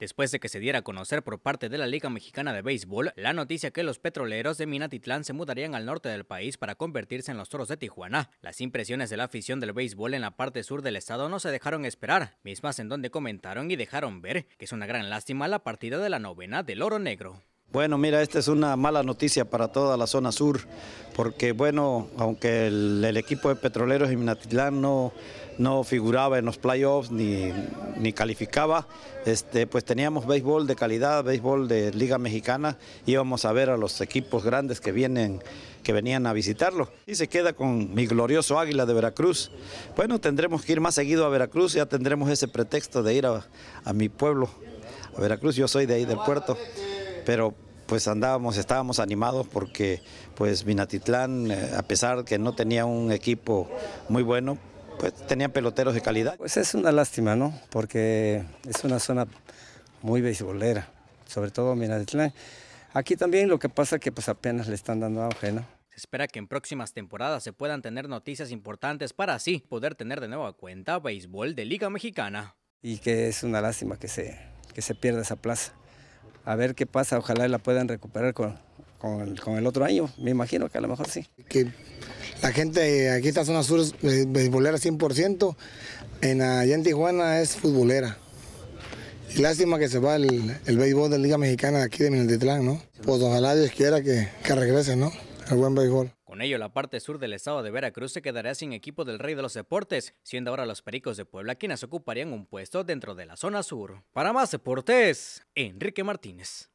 Después de que se diera a conocer por parte de la Liga Mexicana de Béisbol la noticia que los petroleros de Minatitlán se mudarían al norte del país para convertirse en los toros de Tijuana, las impresiones de la afición del béisbol en la parte sur del estado no se dejaron esperar, mismas en donde comentaron y dejaron ver que es una gran lástima la partida de la novena del Oro Negro. Bueno, mira, esta es una mala noticia para toda la zona sur, porque bueno, aunque el, equipo de Petroleros de Minatitlán no, no figuraba en los playoffs ni, ni calificaba, este, pues teníamos béisbol de calidad, béisbol de Liga Mexicana, íbamos a ver a los equipos grandes que vienen que venían a visitarlo. Y se queda con mi glorioso Águila de Veracruz. Bueno, tendremos que ir más seguido a Veracruz, ya tendremos ese pretexto de ir a, a mi pueblo, a Veracruz, yo soy de ahí del puerto pero pues andábamos, estábamos animados porque pues Minatitlán, eh, a pesar que no tenía un equipo muy bueno, pues tenía peloteros de calidad. Pues es una lástima, ¿no? Porque es una zona muy beisbolera, sobre todo Minatitlán. Aquí también lo que pasa es que pues apenas le están dando auge, ¿no? Se espera que en próximas temporadas se puedan tener noticias importantes para así poder tener de nueva cuenta béisbol de Liga Mexicana. Y que es una lástima que se, que se pierda esa plaza a ver qué pasa. Ojalá la puedan recuperar con, con, el, otro año. Me imagino que a lo mejor sí. Que la gente aquí está zona sur es beisbolera 100%. En, allá en Tijuana es futbolera. lástima que se va el, béisbol de Liga Mexicana aquí de Minatitlán, ¿no? Pues ojalá Dios quiera que, que regrese, ¿no? El buen béisbol. Con ello, la parte sur del estado de Veracruz se quedaría sin equipo del Rey de los Deportes, siendo ahora los Pericos de Puebla quienes ocuparían un puesto dentro de la zona sur. Para más deportes, Enrique Martínez.